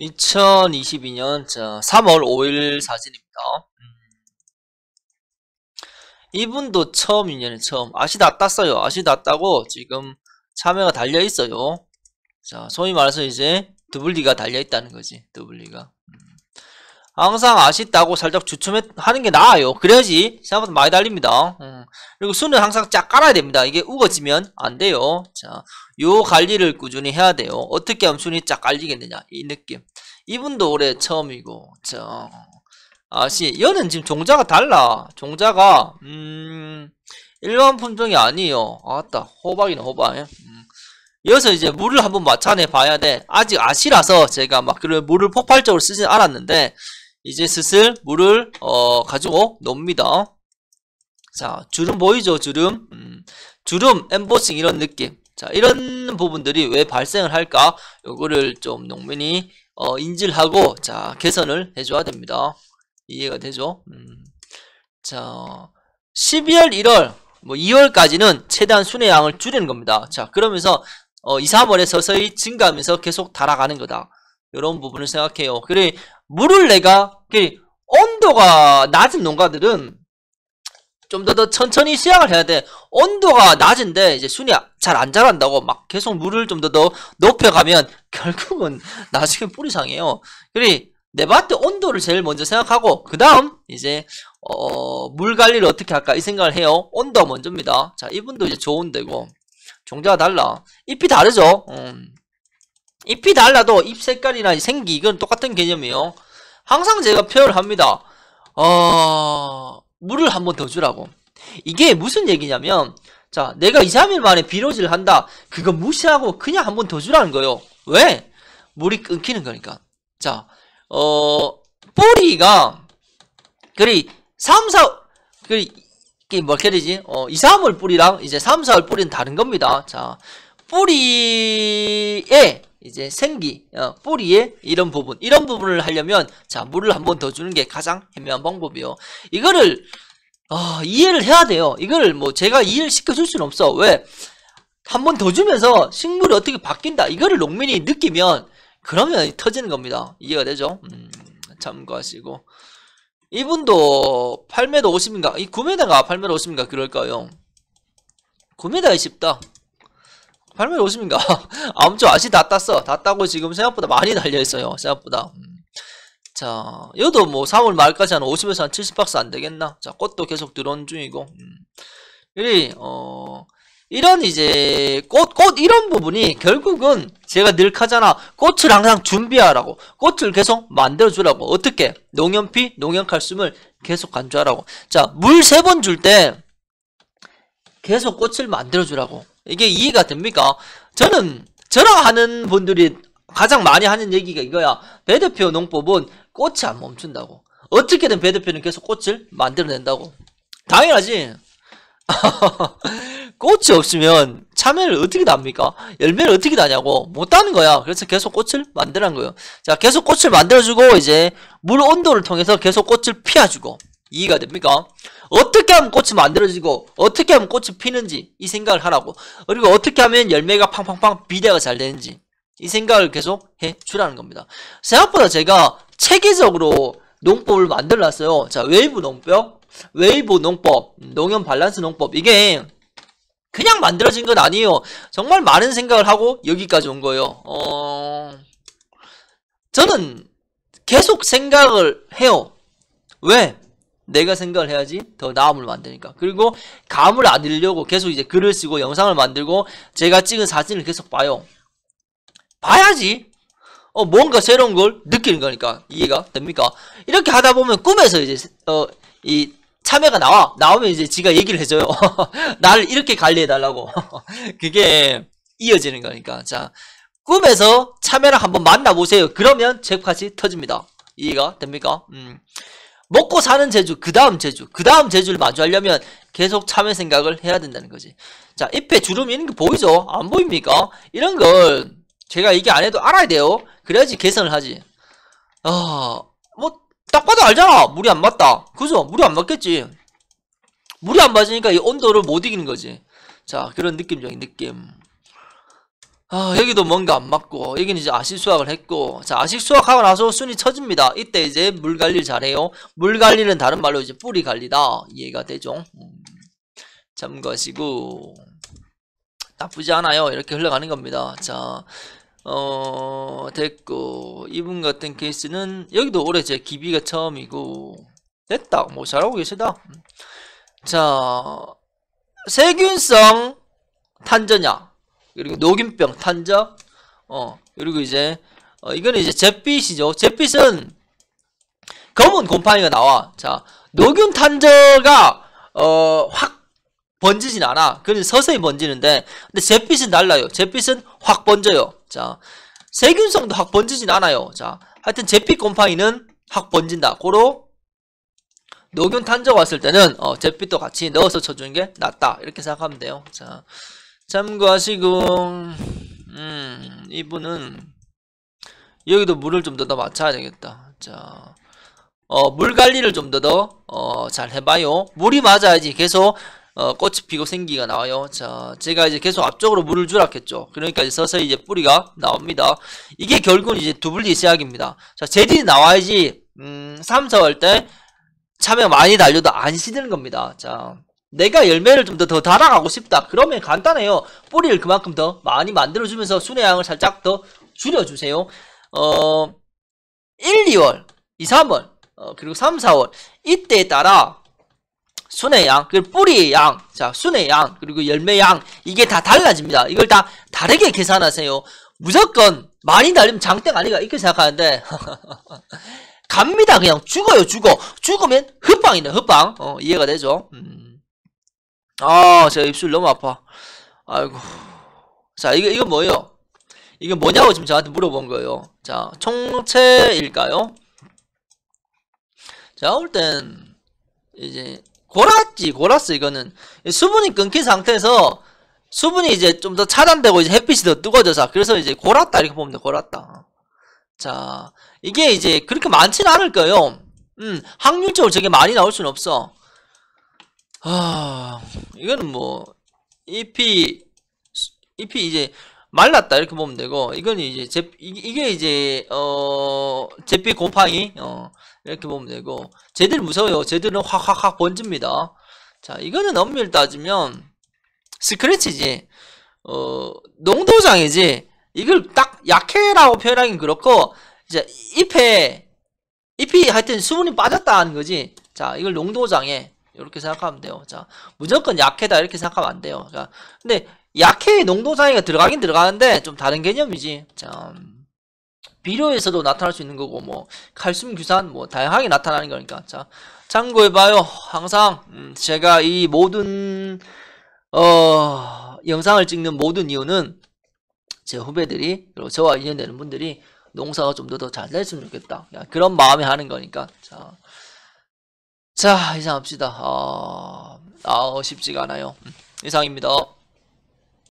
2022년 3월 5일 사진입니다. 이분도 처음 인연에 처음 아시다 땄어요. 아시다 따고 지금 참여가 달려 있어요. 자 소위 말해서 이제 두블리가 달려 있다는 거지. 두블리가 음. 항상 아쉽다고 살짝 주춤하는 게 나아요. 그래야지 생각보다 많이 달립니다. 음. 그리고 수는 항상 쫙 깔아야 됩니다. 이게 우거지면 안 돼요. 자, 요 관리를 꾸준히 해야 돼요. 어떻게 하면 순이 쫙 깔리겠느냐 이 느낌. 이분도 올해 처음이고 자, 아시 여는 지금 종자가 달라. 종자가 음 일반 품종이 아니에요. 아따 호박이네 호박. 예. 음. 여기서 이제 물을 한번 맞춰내 봐야 돼. 아직 아시라서 제가 막 그런 물을 폭발적으로 쓰진 않았는데 이제 슬슬 물을 어, 가지고 놉니다. 자, 주름 보이죠? 주름. 음, 주름, 엠보싱 이런 느낌. 자, 이런 부분들이 왜 발생을 할까? 요거를 좀 농민이 어, 인질 하고 자, 개선을 해 줘야 됩니다. 이해가 되죠? 음, 자, 12월, 1월, 뭐 2월까지는 최대한 순의 양을 줄이는 겁니다. 자, 그러면서 어, 2, 3월에 서서히 증가하면서 계속 달아가는 거다. 이런 부분을 생각해요. 그래 물을 내가 그 온도가 낮은 농가들은 좀 더 더 천천히 수양을 해야 돼. 온도가 낮은데 이제 순이 잘 안 자란다고 막 계속 물을 좀 더 더 높여가면 결국은 나중에 뿌리 상해요. 그래 네바트 온도를 제일 먼저 생각하고 그 다음 이제 어, 물 관리를 어떻게 할까 이 생각을 해요. 온도 먼저입니다. 자 이분도 이제 좋은데고 종자가 달라. 잎이 다르죠. 음. 잎이 달라도 잎 색깔이나 생기 이건 똑같은 개념이에요. 항상 제가 표현을 합니다. 어, 물을 한 번 더 주라고. 이게 무슨 얘기냐면, 자, 내가 2, 3일 만에 비료질을 한다. 그거 무시하고 그냥 한 번 더 주라는 거예요. 왜? 물이 끊기는 거니까. 자, 어, 뿌리가, 그리, 3, 4, 그리, 이게 뭐게 되지? 어, 2, 3월 뿌리랑 이제 3, 4월 뿌리는 다른 겁니다. 자, 뿌리에 이제 생기, 어, 뿌리에 이런 부분, 이런 부분을 하려면 자 물을 한 번 더 주는 게 가장 현명한 방법이요. 이거를 어, 이해를 해야 돼요. 이거를뭐 제가 이해를 시켜줄 수는 없어. 왜? 한 번 더 주면서 식물이 어떻게 바뀐다. 이거를 농민이 느끼면 그러면 터지는 겁니다. 이해가 되죠? 음, 참고하시고. 이분도 8m 50인가? 이 9m가 8m 50인가 그럴까요? 9m가 쉽다. 8만 5 0인 아무튼 아시 다 땄어. 다 따고 지금 생각보다 많이 달려있어요. 생각보다. 음. 자, 여도 뭐 3월 말까지 한 50에서 한 70박스 안 되겠나? 자, 꽃도 계속 들어온 중이고. 음. 그리 어, 이런 이제 꽃, 꽃 이런 부분이 결국은 제가 늘 하잖아. 꽃을 항상 준비하라고. 꽃을 계속 만들어주라고. 어떻게? 농연피, 농연칼슘을 계속 간주하라고. 자, 물세번줄때 계속 꽃을 만들어주라고. 이게 이해가 됩니까? 저는 저랑 하는 분들이 가장 많이 하는 얘기가 이거야. 배대표 농법은 꽃이 안 멈춘다고. 어떻게든 배대표는 계속 꽃을 만들어낸다고. 당연하지. 꽃이 없으면 참외를 어떻게 납니까? 열매를 어떻게 나냐고 못 따는 거야. 그래서 계속 꽃을 만들어낸 거예요. 자, 계속 꽃을 만들어주고 이제 물 온도를 통해서 계속 꽃을 피워주고 이해가 됩니까? 어떻게 하면 꽃이 만들어지고 어떻게 하면 꽃이 피는지 이 생각을 하라고 그리고 어떻게 하면 열매가 팡팡팡 비대가 잘 되는지 이 생각을 계속 해주라는 겁니다 생각보다 제가 체계적으로 농법을 만들어놨어요 자 웨이브 농법 웨이브 농법 농연 밸런스 농법 이게 그냥 만들어진 건 아니에요 정말 많은 생각을 하고 여기까지 온 거예요 어... 저는 계속 생각을 해요 왜? 내가 생각을 해야지 더 나음을 만드니까. 그리고 감을 안 잃으려고 계속 이제 글을 쓰고 영상을 만들고 제가 찍은 사진을 계속 봐요. 봐야지. 어, 뭔가 새로운 걸 느끼는 거니까. 이해가 됩니까? 이렇게 하다 보면 꿈에서 이제, 어, 이 참여가 나와. 나오면 이제 지가 얘기를 해줘요. 나를 이렇게 관리해달라고. 그게 이어지는 거니까. 자, 꿈에서 참여를 한번 만나보세요. 그러면 잭팟이 터집니다. 이해가 됩니까? 음. 먹고 사는 재주그 다음 재주그 다음 재주를 마주하려면 계속 참여 생각을 해야 된다는 거지. 자, 잎에 주름 이는게 보이죠? 안 보입니까? 이런 걸 제가 얘기 안 해도 알아야 돼요. 그래야지 개선을 하지. 아, 뭐, 딱 봐도 알잖아. 물이 안 맞다. 그죠? 물이 안 맞겠지. 물이 안 맞으니까 이 온도를 못 이기는 거지. 자, 그런 느낌적인 느낌. 아, 여기도 뭔가 안 맞고 여기는 이제 아식 수확을 했고 자 아식 수확하고 나서 순이 처집니다 이때 이제 물 관리를 잘해요 물 관리는 다른 말로 이제 뿌리 관리다 이해가 되죠 음, 참고하시고 나쁘지 않아요 이렇게 흘러가는 겁니다 자 어, 됐고 이분 같은 케이스는 여기도 올해 제 기비가 처음이고 됐다 뭐 잘하고 계시다 음. 자 세균성 탄저냐 그리고 녹균병 탄저 어 그리고 이제 어, 이거는 이제 잿빛이죠 잿빛은 검은 곰팡이가 나와 자 녹균 탄저가 어 확 번지진 않아 그래서 서서히 번지는데 근데 잿빛은 달라요 잿빛은 확 번져요 자 세균성도 확 번지진 않아요 자 하여튼 잿빛 곰팡이는 확 번진다 고로 녹균 탄저 왔을 때는 어 잿빛도 같이 넣어서 쳐주는 게 낫다 이렇게 생각하면 돼요 자 참고하시고 음, 이분은 여기도 물을 좀 더 더 맞춰야 되겠다. 자, 어, 물 관리를 좀 더 더 어, 잘 해봐요. 물이 맞아야지 계속 어, 꽃이 피고 생기가 나와요. 자, 제가 이제 계속 앞쪽으로 물을 주락했죠. 그러니까 이제 서서히 이제 뿌리가 나옵니다. 이게 결국은 이제 두블리 시작입니다. 자, 제디 나와야지 음, 3, 4월 때 참여 많이 달려도 안 시드는 겁니다. 자, 내가 열매를 좀 더 더 달아가고 싶다. 그러면 간단해요. 뿌리를 그만큼 더 많이 만들어주면서 순회 양을 살짝 더 줄여주세요. 어, 1, 2월, 2, 3월, 어, 그리고 3, 4월 이때에 따라 순회 양, 그 그리고 뿌리 양, 자순회 양, 그리고 열매 양 이게 다 달라집니다. 이걸 다 다르게 계산하세요. 무조건 많이 달리면 장땡 아니가 이렇게 생각하는데 갑니다 그냥 죽어요 죽어 죽으면 흙방이네흙방 어, 이해가 되죠? 음. 아 제가 입술 너무 아파 아이고 자 이거 이거 뭐예요 이게 뭐냐고 지금 저한테 물어본 거예요 자 총체일까요 자, 가볼땐 이제 골았지 골았어 이거는 수분이 끊긴 상태에서 수분이 이제 좀 더 차단되고 이제 햇빛이 더 뜨거워져서 그래서 이제 골았다 이렇게 보면 돼 골았다 자 이게 이제 그렇게 많지는 않을 거예요 음 확률적으로 저게 많이 나올 수는 없어 아 이거는 뭐 잎이 잎이 이제 말랐다 이렇게 보면 되고 이건 이제 제, 이게 이제 어 잿빛 곰팡이 어 이렇게 보면 되고 쟤들 무서워요 쟤들은 확 확 확 번집니다 자 이거는 엄밀히 따지면 스크래치지 어 농도장이지 이걸 딱 약해라고 표현하긴 그렇고 이제 잎에 잎이 하여튼 수분이 빠졌다는 거지 자 이걸 농도장에 이렇게 생각하면 돼요. 자, 무조건 약해다 이렇게 생각하면 안 돼요. 자, 근데 약해의 농도 상이가 들어가긴 들어가는데 좀 다른 개념이지. 자, 음, 비료에서도 나타날 수 있는 거고 뭐 칼슘 규산 뭐 다양하게 나타나는 거니까. 자, 참고해봐요. 항상 음, 제가 이 모든 어 영상을 찍는 모든 이유는 제 후배들이 그리고 저와 인연되는 분들이 농사가 좀 더 더잘 됐으면 좋겠다. 야, 그런 마음이 하는 거니까. 자, 자 이상 합시다 아, 아 쉽지가 않아요 음, 이상입니다